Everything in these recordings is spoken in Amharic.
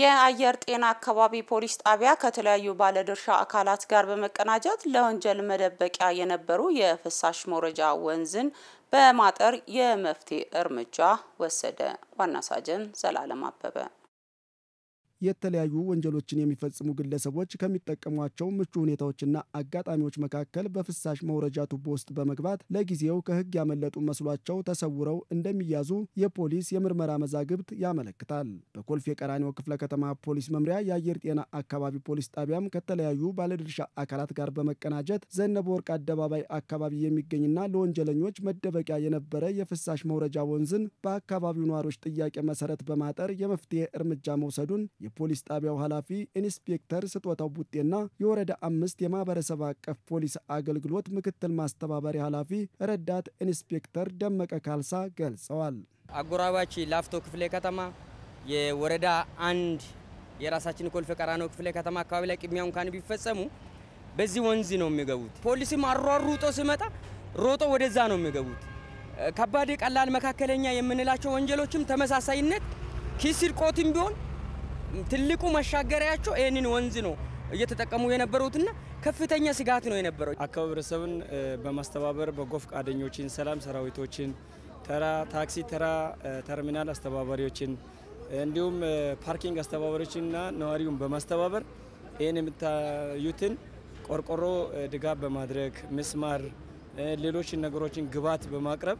የአየር ጤና አካባቢ ፖሊስ ጣቢያ ከተለያዩ ባለድርሻ አካላት ጋር በመቀናጀት ለወንጀል መደበቂያ የነበሩ የፍሳሽ መውረጃ ወንዝን በማጠር የመፍትሄ እርምጃ ወሰደ። ዋና ሳጅን ዘላለም አበበ የተለያዩ ወንጀሎችን የሚፈጽሙ ግለሰቦች ከሚጠቀሟቸው ምቹ ሁኔታዎችና አጋጣሚዎች መካከል በፍሳሽ መውረጃ ቱቦ ውስጥ በመግባት ለጊዜው ከህግ ያመለጡ መስሏቸው ተሰውረው እንደሚያዙ የፖሊስ የምርመራ መዛግብት ያመለክታል። በኮልፌ ቀራኒዮ ክፍለ ከተማ ፖሊስ መምሪያ የአየር ጤና አካባቢ ፖሊስ ጣቢያም ከተለያዩ ባለድርሻ አካላት ጋር በመቀናጀት ዘነበ ወርቅ አደባባይ አካባቢ የሚገኝና ለወንጀለኞች መደበቂያ የነበረ የፍሳሽ መውረጃ ወንዝን በአካባቢው ነዋሪዎች ጥያቄ መሰረት በማጠር የመፍትሄ እርምጃ መውሰዱን የፖሊስ ጣቢያው ኃላፊ ኢንስፔክተር ስጦታው ቡጤና የወረዳ አምስት የማህበረሰብ አቀፍ ፖሊስ አገልግሎት ምክትል ማስተባበሪያ ኃላፊ ረዳት ኢንስፔክተር ደመቀ ካልሳ ገልጸዋል። አጎራባች ላፍቶ ክፍለ ከተማ የወረዳ አንድ የራሳችን ኮልፌ ቀራኖ ክፍለ ከተማ አካባቢ ላይ ቅድሚያ እንኳን ቢፈጸሙ በዚህ ወንዝ ነው የሚገቡት። ፖሊስም አሯሩጦ ሲመጣ ሮጦ ወደዛ ነው የሚገቡት። ከባድ፣ ቀላል፣ መካከለኛ የምንላቸው ወንጀሎችም ተመሳሳይነት ኪስ ስርቆትም ቢሆን ትልቁ መሻገሪያቸው ይህንን ወንዝ ነው እየተጠቀሙ የነበሩትና ከፍተኛ ስጋት ነው የነበረው። አካባቢ ህብረተሰብን በማስተባበር በጎ ፈቃደኞችን፣ ሰላም ሰራዊቶችን፣ ተራ ታክሲ ተራ ተርሚናል አስተባባሪዎችን እንዲሁም ፓርኪንግ አስተባባሪዎችንና ነዋሪውን በማስተባበር ይህን የምታዩትን ቆርቆሮ ድጋፍ በማድረግ ምስማር፣ ሌሎችን ነገሮችን ግብዓት በማቅረብ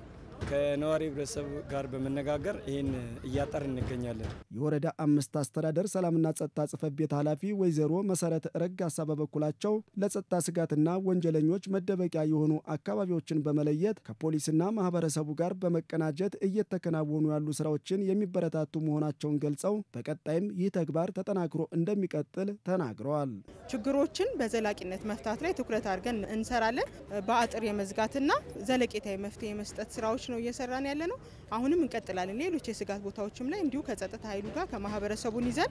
ከነዋሪ ህብረተሰብ ጋር በመነጋገር ይህን እያጠር እንገኛለን። የወረዳ አምስት አስተዳደር ሰላምና ጸጥታ ጽህፈት ቤት ኃላፊ ወይዘሮ መሰረት ረጋሳ በበኩላቸው ለጸጥታ ስጋትና ወንጀለኞች መደበቂያ የሆኑ አካባቢዎችን በመለየት ከፖሊስና ማህበረሰቡ ጋር በመቀናጀት እየተከናወኑ ያሉ ስራዎችን የሚበረታቱ መሆናቸውን ገልጸው በቀጣይም ይህ ተግባር ተጠናክሮ እንደሚቀጥል ተናግረዋል። ችግሮችን በዘላቂነት መፍታት ላይ ትኩረት አድርገን እንሰራለን። በአጥር የመዝጋትና ዘለቄታዊ መፍትሄ የመስጠት ስራዎች ነው እየሰራን ያለ ነው። አሁንም እንቀጥላለን። ሌሎች የስጋት ቦታዎችም ላይ እንዲሁ ከጸጥታ ኃይሉ ጋር ከማህበረሰቡን ይዘን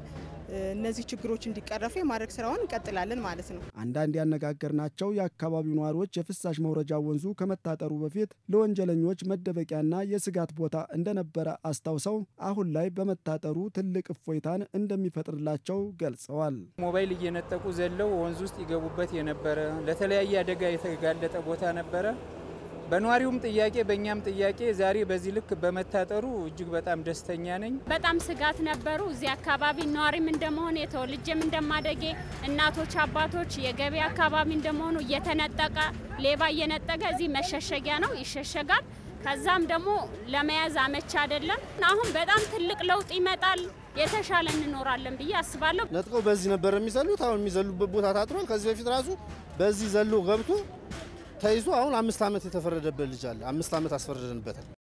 እነዚህ ችግሮች እንዲቀረፉ የማድረግ ስራውን እንቀጥላለን ማለት ነው። አንዳንድ ያነጋገርናቸው የአካባቢው ነዋሪዎች የፍሳሽ መውረጃ ወንዙ ከመታጠሩ በፊት ለወንጀለኞች መደበቂያና የስጋት ቦታ እንደነበረ አስታውሰው አሁን ላይ በመታጠሩ ትልቅ እፎይታን እንደሚፈጥርላቸው ገልጸዋል። ሞባይል እየነጠቁ ዘለው ወንዙ ውስጥ ይገቡበት የነበረ ለተለያየ አደጋ የተጋለጠ ቦታ ነበረ። በነዋሪውም ጥያቄ በእኛም ጥያቄ ዛሬ በዚህ ልክ በመታጠሩ እጅግ በጣም ደስተኛ ነኝ። በጣም ስጋት ነበሩ። እዚህ አካባቢ ነዋሪም እንደመሆን የተወልጄም እንደማደጌ እናቶች፣ አባቶች የገበያ አካባቢ እንደመሆኑ እየተነጠቀ ሌባ እየነጠቀ እዚህ መሸሸጊያ ነው ይሸሸጋል። ከዛም ደግሞ ለመያዝ አመች አይደለም። አሁን በጣም ትልቅ ለውጥ ይመጣል። የተሻለ እንኖራለን ብዬ አስባለሁ። ነጥቀው በዚህ ነበር የሚዘሉት። አሁን የሚዘሉበት ቦታ ታጥሯል። ከዚህ በፊት ራሱ በዚህ ዘሎ ገብቶ ተይዞ አሁን አምስት ዓመት የተፈረደበት ልጅ አለ። አምስት ዓመት አስፈረደንበታል።